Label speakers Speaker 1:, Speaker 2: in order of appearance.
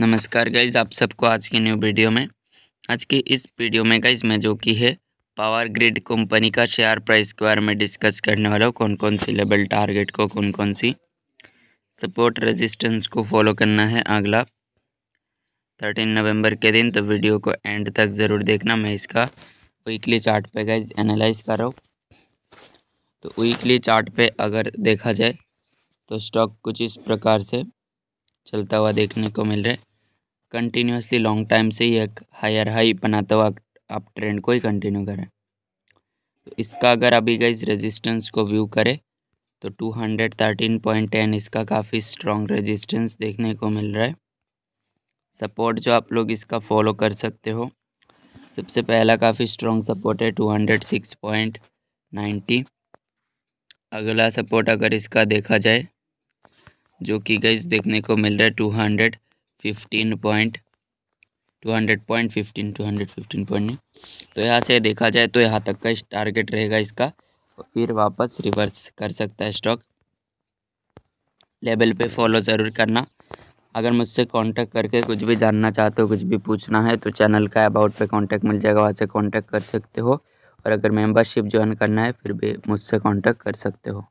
Speaker 1: नमस्कार गाइज आप सबको आज की न्यू वीडियो में आज की इस वीडियो में गाइज मैं जो कि है पावर ग्रिड कंपनी का शेयर प्राइस के बारे में डिस्कस करने वाला हूँ कौन कौन सी लेवल टारगेट को कौन कौन सी सपोर्ट रेजिस्टेंस को फॉलो करना है अगला थर्टीन नवंबर के दिन तो वीडियो को एंड तक ज़रूर देखना मैं इसका वीकली चार्ट पे गाइज एनालाइज कर रहा हूँ तो वीकली चार्ट अगर देखा जाए तो स्टॉक कुछ इस प्रकार से चलता हुआ देखने को मिल रहा है कंटिन्यूसली लॉन्ग टाइम से ही एक हायर हाई बनाता हुआ आप ट्रेंड को ही कंटिन्यू करें तो इसका अगर अभी गई रेजिस्टेंस को व्यू करें तो two hundred thirteen point ten इसका काफ़ी स्ट्रॉन्ग रेजिस्टेंस देखने को मिल रहा है सपोर्ट जो आप लोग इसका फॉलो कर सकते हो सबसे पहला काफ़ी स्ट्रॉन्ग सपोर्ट है two hundred six point ninety अगला सपोर्ट अगर इसका देखा जाए जो कि गैस देखने को मिल रहा है two hundred fifteen point two hundred point fifteen two hundred fifteen point तो यहाँ से देखा जाए तो यहाँ तक का इस टारगेट रहेगा इसका फिर वापस रिवर्स कर सकता है स्टॉक लेवल पे फॉलो ज़रूर करना अगर मुझसे कांटेक्ट करके कुछ भी जानना चाहते हो कुछ भी पूछना है तो चैनल का अबाउट पे कांटेक्ट मिल जाएगा वहाँ से कांटेक्ट कर सकते हो और अगर मेंबरशिप ज्वाइन करना है फिर भी मुझसे कांटेक्ट कर सकते हो